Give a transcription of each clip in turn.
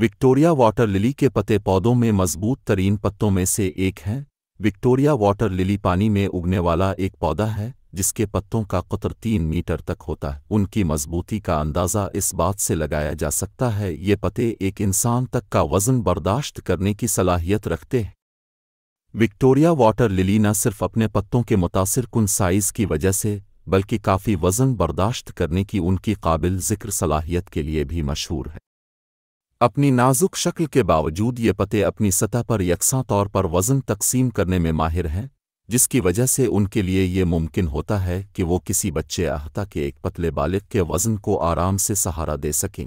Victoria water lily के पते पौधों में मजबूत तरीन पत्तों में से एक हैं विक्टोरिया वाटर लिली पानी में उगने वाला एक पौधा है जिसके पत्तों का कतर तीन मीटर तक होता है उनकी मजबूती का अंदाज़ा इस बात से लगाया जा सकता है ये पते एक इंसान तक का वज़न बर्दाश्त करने की सलाहियत रखते हैं विक्टोरिया वाटर लिली न सिर्फ अपने पत्तों के मुतासर कन साइज़ की वजह से बल्कि काफ़ी वज़न बर्दाश्त करने की उनकी काबिल ज़िक्र सलाहियत के लिए भी मशहूर है अपनी नाजुक शक्ल के बावजूद ये पते अपनी सतह पर यकसां तौर पर वज़न तकसीम करने में माहिर हैं जिसकी वजह से उनके लिए ये मुमकिन होता है कि वो किसी बच्चे आहता के एक पतले बालिग के वज़न को आराम से सहारा दे सकें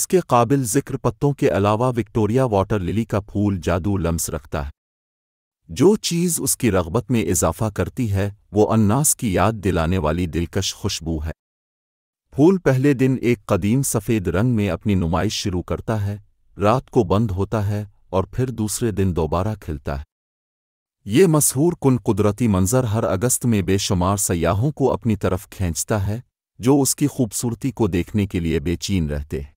इसके काबिल जिक्र पत्तों के अलावा विक्टोरिया वाटर लिली का फूल जादू लम्स रखता है जो चीज़ उसकी रगबत में इजाफा करती है वो अन्नास की याद दिलाने वाली दिलकश खुशबू है फूल पहले दिन एक कदीम सफ़ेद रंग में अपनी नुमाइश शुरू करता है रात को बंद होता है और फिर दूसरे दिन दोबारा खिलता है ये मशहूर कुन कुदरती मंजर हर अगस्त में बेशुमार सयाहों को अपनी तरफ खींचता है जो उसकी खूबसूरती को देखने के लिए बेचैन रहते हैं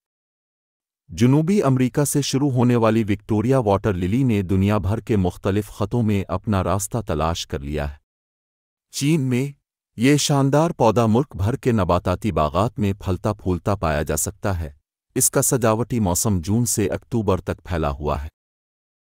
जुनूबी अमरीका से शुरू होने वाली विक्टोरिया वाटर लिली ने दुनिया भर के मुख्तलिफ ख़तों में अपना रास्ता तलाश कर लिया है चीन में ये शानदार पौधा मुल्क भर के नबाताती बागात में फलता फूलता पाया जा सकता है इसका सजावटी मौसम जून से अक्टूबर तक फैला हुआ है